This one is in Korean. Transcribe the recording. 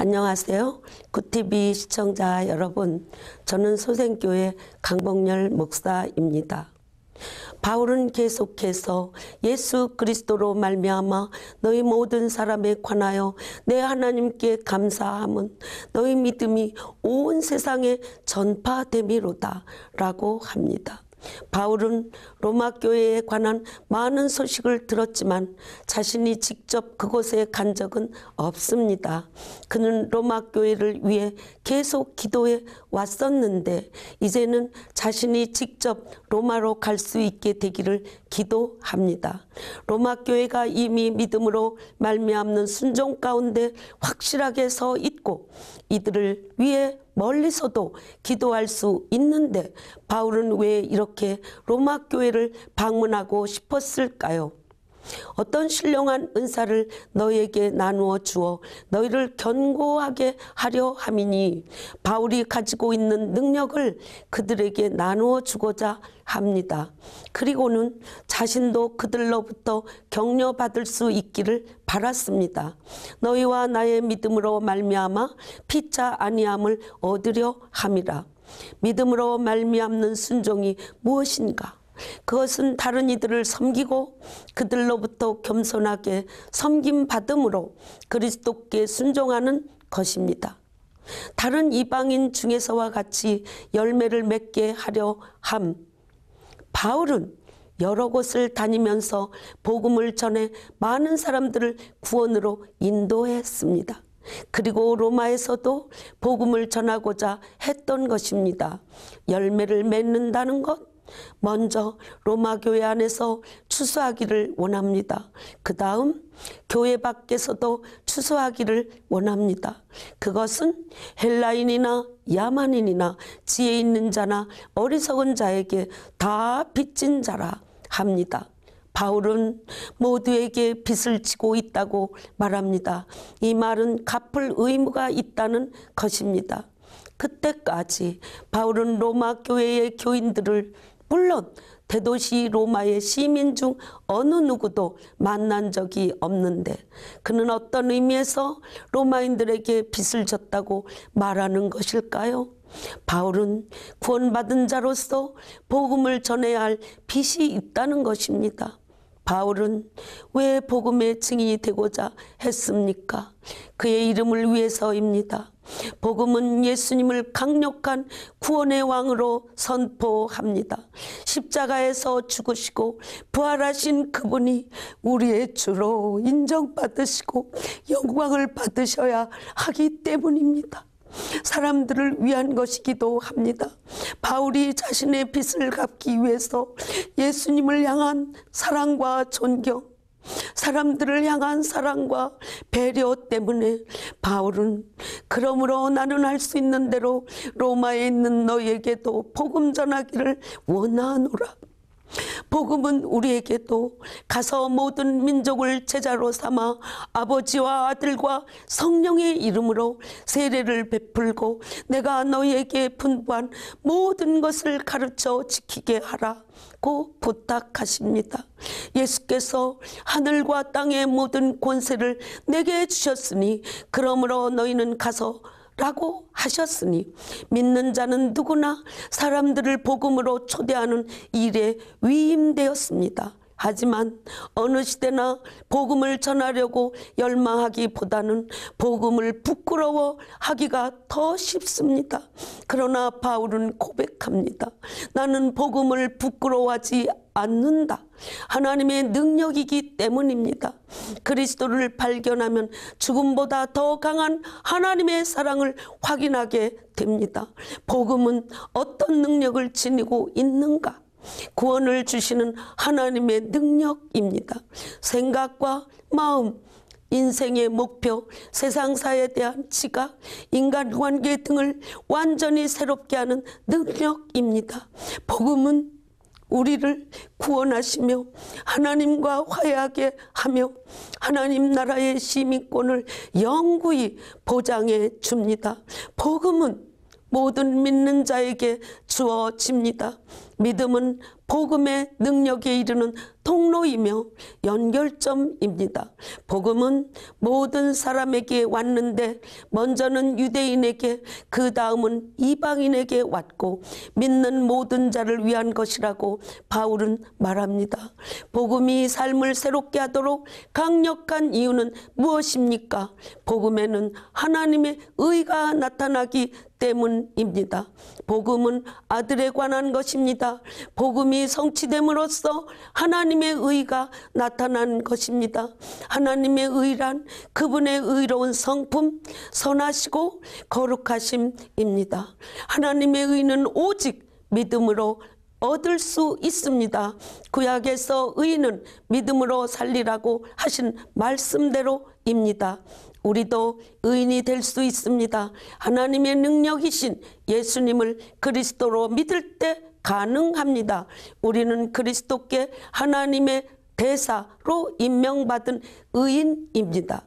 안녕하세요. 구티비 시청자 여러분. 저는 소생교회 강복열 목사입니다. 바울은 계속해서 예수 그리스도로 말미암아 너희 모든 사람에 관하여 내 하나님께 감사함은 너희 믿음이 온 세상에 전파됨이로다라고 합니다. 바울은 로마 교회에 관한 많은 소식을 들었지만 자신이 직접 그곳에 간 적은 없습니다. 그는 로마 교회를 위해 계속 기도해 왔었는데 이제는 자신이 직접 로마로 갈 수 있게 되기를 기도합니다. 로마 교회가 이미 믿음으로 말미암는 순종 가운데 확실하게 서 있고 이들을 위해 멀리서도 기도할 수 있는데 바울은 왜 이렇게 로마 교회를 방문하고 싶었을까요? 어떤 신령한 은사를 너에게 나누어 주어 너희를 견고하게 하려 함이니 바울이 가지고 있는 능력을 그들에게 나누어 주고자 합니다. 그리고는 자신도 그들로부터 격려받을 수 있기를 바랐습니다. 너희와 나의 믿음으로 말미암아 피차 아니함을 얻으려 함이라. 믿음으로 말미암는 순종이 무엇인가? 그것은 다른 이들을 섬기고 그들로부터 겸손하게 섬김 받음으로 그리스도께 순종하는 것입니다. 다른 이방인 중에서와 같이 열매를 맺게 하려 함. 바울은 여러 곳을 다니면서 복음을 전해 많은 사람들을 구원으로 인도했습니다. 그리고 로마에서도 복음을 전하고자 했던 것입니다. 열매를 맺는다는 것, 먼저 로마 교회 안에서 추수하기를 원합니다. 그 다음 교회 밖에서도 추수하기를 원합니다. 그것은 헬라인이나 야만인이나 지혜 있는 자나 어리석은 자에게 다 빚진 자라 합니다. 바울은 모두에게 빚을 지고 있다고 말합니다. 이 말은 갚을 의무가 있다는 것입니다. 그때까지 바울은 로마 교회의 교인들을 물론 대도시 로마의 시민 중 어느 누구도 만난 적이 없는데 그는 어떤 의미에서 로마인들에게 빚을 졌다고 말하는 것일까요? 바울은 구원받은 자로서 복음을 전해야 할 빚이 있다는 것입니다. 바울은 왜 복음의 증인이 되고자 했습니까? 그의 이름을 위해서입니다. 복음은 예수님을 강력한 구원의 왕으로 선포합니다. 십자가에서 죽으시고 부활하신 그분이 우리의 주로 인정받으시고 영광을 받으셔야 하기 때문입니다. 사람들을 위한 것이기도 합니다. 바울이 자신의 빚을 갚기 위해서 예수님을 향한 사랑과 존경, 사람들을 향한 사랑과 배려 때문에 바울은 그러므로 나는 할 수 있는 대로 로마에 있는 너에게도 복음 전하기를 원하노라. 복음은 우리에게도 가서 모든 민족을 제자로 삼아 아버지와 아들과 성령의 이름으로 세례를 베풀고 내가 너희에게 분부한 모든 것을 가르쳐 지키게 하라고 부탁하십니다. 예수께서 하늘과 땅의 모든 권세를 내게 주셨으니 그러므로 너희는 가서 라고 하셨으니 믿는 자는 누구나 사람들을 복음으로 초대하는 일에 위임되었습니다. 하지만 어느 시대나 복음을 전하려고 열망하기보다는 복음을 부끄러워하기가 더 쉽습니다. 그러나 바울은 고백합니다. 나는 복음을 부끄러워하지 않는다. 하나님의 능력이기 때문입니다. 그리스도를 발견하면 죽음보다 더 강한 하나님의 사랑을 확인하게 됩니다. 복음은 어떤 능력을 지니고 있는가? 구원을 주시는 하나님의 능력입니다. 생각과 마음, 인생의 목표, 세상사에 대한 지각, 인간관계 등을 완전히 새롭게 하는 능력입니다. 복음은 우리를 구원하시며 하나님과 화해하게 하며 하나님 나라의 시민권을 영구히 보장해 줍니다. 복음은 모든 믿는 자에게 주어집니다. 믿음은 복음의 능력에 이르는 통로이며 연결점입니다. 복음은 모든 사람에게 왔는데 먼저는 유대인에게 그 다음은 이방인에게 왔고 믿는 모든 자를 위한 것이라고 바울은 말합니다. 복음이 삶을 새롭게 하도록 강력한 이유는 무엇입니까? 복음에는 하나님의 의가 나타나기 때문입니다. 복음은 아들에 관한 것입니다. 복음이 말씀이 성취됨으로써 하나님의 의가 나타난 것입니다. 하나님의 의란 그분의 의로운 성품, 선하시고 거룩하심입니다. 하나님의 의는 오직 믿음으로 얻을 수 있습니다. 구약에서 의인 믿음으로 살리라고 하신 말씀대로입니다. 우리도 의인이 될 수 있습니다. 하나님의 능력이신 예수님을 그리스도로 믿을 때 가능합니다. 우리는 그리스도께 하나님의 대사로 임명받은 의인입니다.